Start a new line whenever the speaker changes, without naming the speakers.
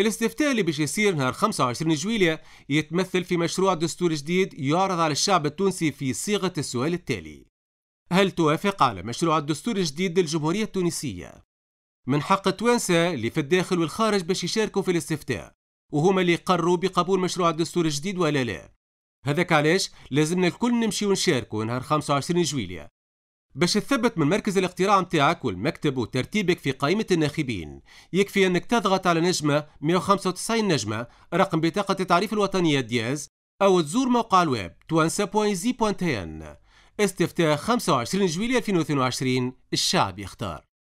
الاستفتاء اللي باش يصير نهار 25 جويلية يتمثل في مشروع دستور جديد يعرض على الشعب التونسي في صيغة السؤال التالي هل توافق على مشروع الدستور الجديد للجمهورية التونسية؟ من حق التوانسة اللي في الداخل والخارج باش يشاركوا في الاستفتاء وهما اللي يقروا بقبول مشروع الدستور الجديد ولا لا هذاك علاش لازمنا الكل نمشي ونشاركوا نهار 25 جويلية باش تثبت من مركز الاقتراع متاعك والمكتب وترتيبك في قائمة الناخبين يكفي أنك تضغط على نجمة 195 نجمة رقم بطاقة التعريف الوطنية دياز أو تزور موقع الويب توانسة.زي.تن استفتاء 25 جويلية 2022 الشعب يختار